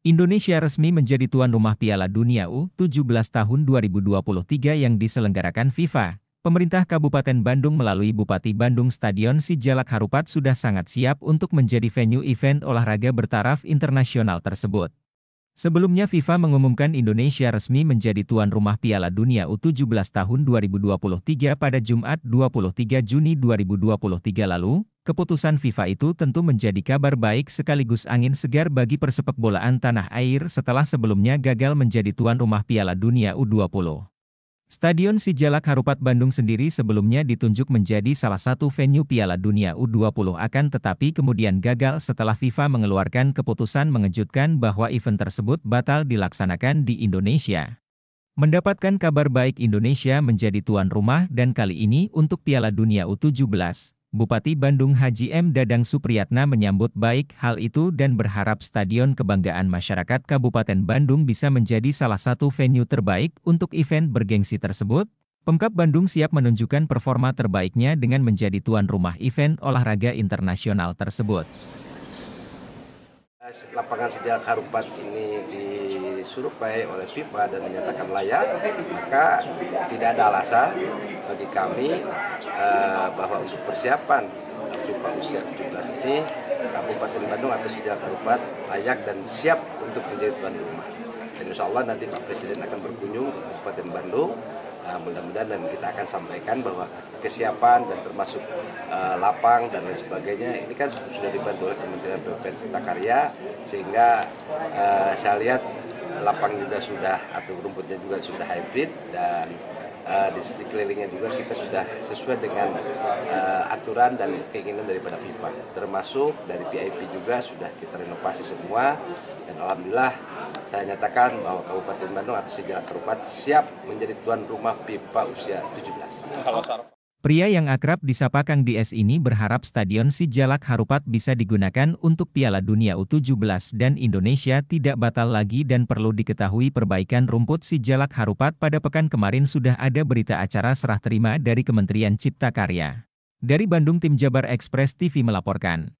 Indonesia resmi menjadi tuan rumah Piala Dunia U17 tahun 2023 yang diselenggarakan FIFA. Pemerintah Kabupaten Bandung melalui Bupati Bandung Stadion Sijalak Harupat sudah sangat siap untuk menjadi venue event olahraga bertaraf internasional tersebut. Sebelumnya FIFA mengumumkan Indonesia resmi menjadi tuan rumah Piala Dunia U17 tahun 2023 pada Jumat 23 Juni 2023 lalu, Keputusan FIFA itu tentu menjadi kabar baik sekaligus angin segar bagi persepak bolaan tanah air setelah sebelumnya gagal menjadi tuan rumah Piala Dunia U20. Stadion Sijalak Harupat Bandung sendiri sebelumnya ditunjuk menjadi salah satu venue Piala Dunia U20 akan tetapi kemudian gagal setelah FIFA mengeluarkan keputusan mengejutkan bahwa event tersebut batal dilaksanakan di Indonesia. Mendapatkan kabar baik Indonesia menjadi tuan rumah dan kali ini untuk Piala Dunia U17, Bupati Bandung Haji M. Dadang Supriyatna menyambut baik hal itu dan berharap Stadion Kebanggaan Masyarakat Kabupaten Bandung bisa menjadi salah satu venue terbaik untuk event bergengsi tersebut. Pemkap Bandung siap menunjukkan performa terbaiknya dengan menjadi tuan rumah event olahraga internasional tersebut lapangan sejarah Karupat ini disurvei oleh FIFA dan menyatakan layak, maka tidak ada alasan bagi kami eh, bahwa untuk persiapan FIFA usia e 17 ini Kabupaten Bandung atau sejarah Karupat layak dan siap untuk menjadi tuan rumah. Dan insya Allah nanti Pak Presiden akan berkunjung ke Kabupaten Bandung uh, mudah-mudahan dan kita akan sampaikan bahwa kesiapan dan termasuk uh, lapang dan lain sebagainya ini kan sudah dibantu oleh Kementerian PUPR Cipta Karya sehingga uh, saya lihat lapang juga sudah atau rumputnya juga sudah hybrid dan eh, di, sekelilingnya juga kita sudah sesuai dengan uh, aturan dan keinginan daripada FIFA termasuk dari VIP juga sudah kita renovasi semua dan alhamdulillah saya nyatakan bahwa Kabupaten Bandung atau sejarah terupat siap menjadi tuan rumah pipa usia 17. Pria yang akrab disapa Kang DS ini berharap Stadion Sijalak Harupat bisa digunakan untuk Piala Dunia U17 dan Indonesia tidak batal lagi dan perlu diketahui perbaikan rumput Sijalak Harupat pada pekan kemarin sudah ada berita acara serah terima dari Kementerian Cipta Karya. Dari Bandung Tim Jabar Ekspres TV melaporkan.